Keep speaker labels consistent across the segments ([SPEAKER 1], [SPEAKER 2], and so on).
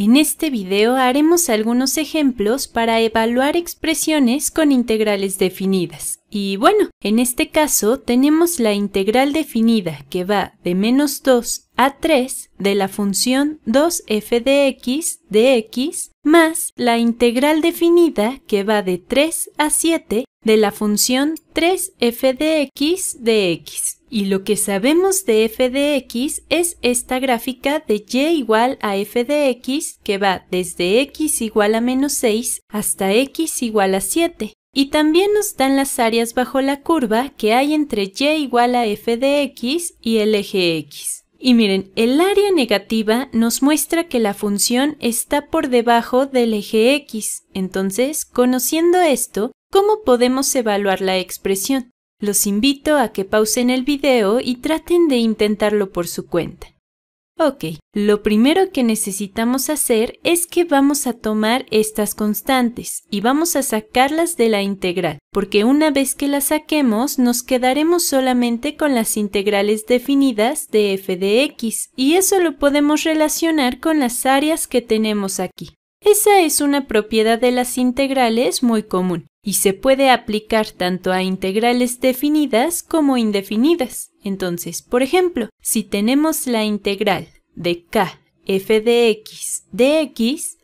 [SPEAKER 1] En este video haremos algunos ejemplos para evaluar expresiones con integrales definidas. Y bueno, en este caso tenemos la integral definida que va de menos 2 a 3 de la función 2f de x de x más la integral definida que va de 3 a 7 de la función 3f de x de x. Y lo que sabemos de f de x es esta gráfica de y igual a f de x que va desde x igual a menos 6 hasta x igual a 7. Y también nos dan las áreas bajo la curva que hay entre y igual a f de x y el eje x. Y miren, el área negativa nos muestra que la función está por debajo del eje x. Entonces, conociendo esto, ¿Cómo podemos evaluar la expresión? Los invito a que pausen el video y traten de intentarlo por su cuenta. Ok, lo primero que necesitamos hacer es que vamos a tomar estas constantes y vamos a sacarlas de la integral, porque una vez que las saquemos nos quedaremos solamente con las integrales definidas de f de x y eso lo podemos relacionar con las áreas que tenemos aquí. Esa es una propiedad de las integrales muy común y se puede aplicar tanto a integrales definidas como indefinidas. Entonces, por ejemplo, si tenemos la integral de k f de x dx,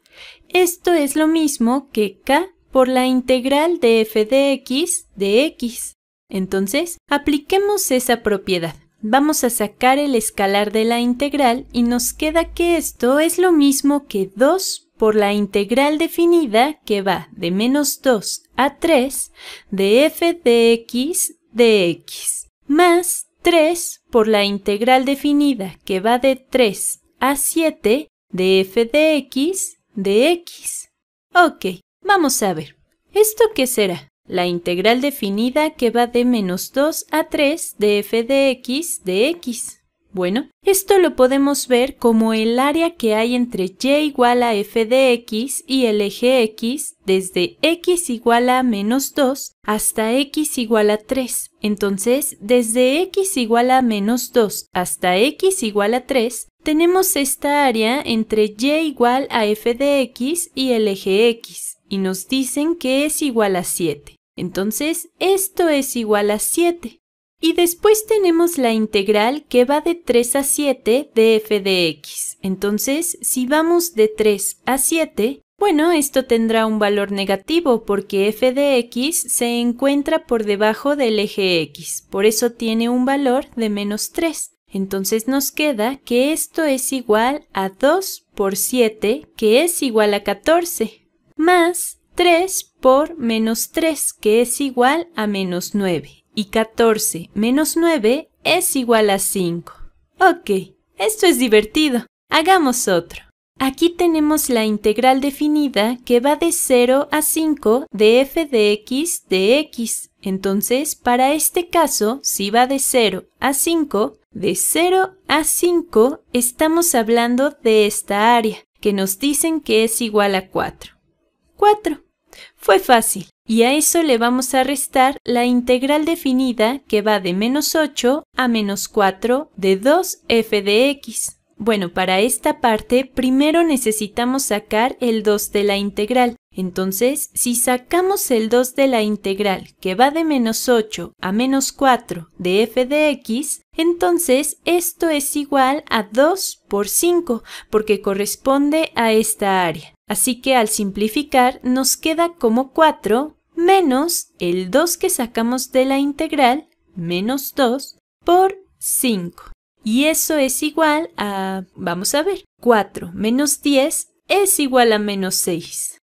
[SPEAKER 1] esto es lo mismo que k por la integral de f de x de x. Entonces, apliquemos esa propiedad. Vamos a sacar el escalar de la integral y nos queda que esto es lo mismo que 2 por la integral definida que va de menos 2 a 3 de f de x de x, más 3 por la integral definida que va de 3 a 7 de f de x de x. Ok, vamos a ver. ¿Esto qué será? La integral definida que va de menos 2 a 3 de f de x de x. Bueno, esto lo podemos ver como el área que hay entre y igual a f de x y el eje x desde x igual a menos 2 hasta x igual a 3. Entonces, desde x igual a menos 2 hasta x igual a 3, tenemos esta área entre y igual a f de x y el eje x, y nos dicen que es igual a 7. Entonces, esto es igual a 7. Y después tenemos la integral que va de 3 a 7 de f de x. Entonces, si vamos de 3 a 7, bueno, esto tendrá un valor negativo porque f de x se encuentra por debajo del eje x, por eso tiene un valor de menos 3. Entonces nos queda que esto es igual a 2 por 7, que es igual a 14, más 3 por menos 3, que es igual a menos 9. Y 14 menos 9 es igual a 5. Ok, esto es divertido. Hagamos otro. Aquí tenemos la integral definida que va de 0 a 5 de f de x de x. Entonces, para este caso, si va de 0 a 5, de 0 a 5 estamos hablando de esta área, que nos dicen que es igual a 4. 4. Fue fácil, y a eso le vamos a restar la integral definida que va de menos 8 a menos 4 de 2f de x. Bueno, para esta parte primero necesitamos sacar el 2 de la integral. Entonces, si sacamos el 2 de la integral que va de menos 8 a menos 4 de f de x, entonces esto es igual a 2 por 5, porque corresponde a esta área. Así que al simplificar nos queda como 4 menos el 2 que sacamos de la integral, menos 2, por 5. Y eso es igual a, vamos a ver, 4 menos 10 es igual a menos 6.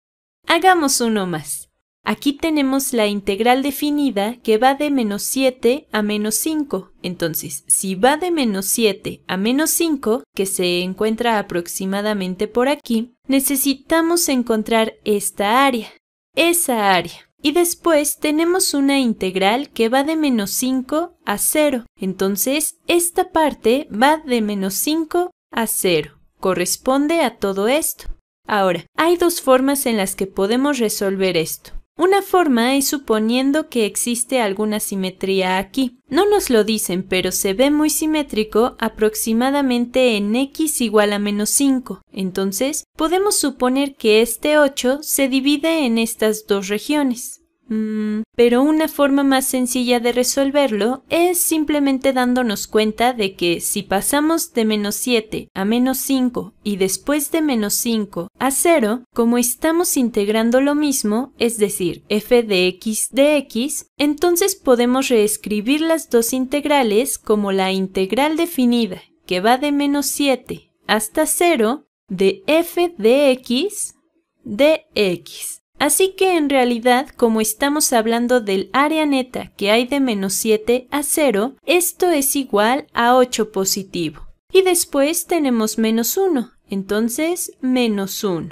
[SPEAKER 1] Hagamos uno más. Aquí tenemos la integral definida que va de menos 7 a menos 5. Entonces, si va de menos 7 a menos 5, que se encuentra aproximadamente por aquí, necesitamos encontrar esta área, esa área. Y después tenemos una integral que va de menos 5 a 0. Entonces, esta parte va de menos 5 a 0. Corresponde a todo esto. Ahora, hay dos formas en las que podemos resolver esto. Una forma es suponiendo que existe alguna simetría aquí. No nos lo dicen, pero se ve muy simétrico aproximadamente en x igual a menos 5. Entonces, podemos suponer que este 8 se divide en estas dos regiones. Mm, pero una forma más sencilla de resolverlo es simplemente dándonos cuenta de que si pasamos de menos 7 a menos 5 y después de menos 5 a 0, como estamos integrando lo mismo, es decir, f de x de x, entonces podemos reescribir las dos integrales como la integral definida, que va de menos 7 hasta 0, de f de x de x Así que en realidad, como estamos hablando del área neta que hay de menos 7 a 0, esto es igual a 8 positivo. Y después tenemos menos 1, entonces menos 1.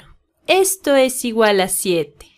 [SPEAKER 1] Esto es igual a 7.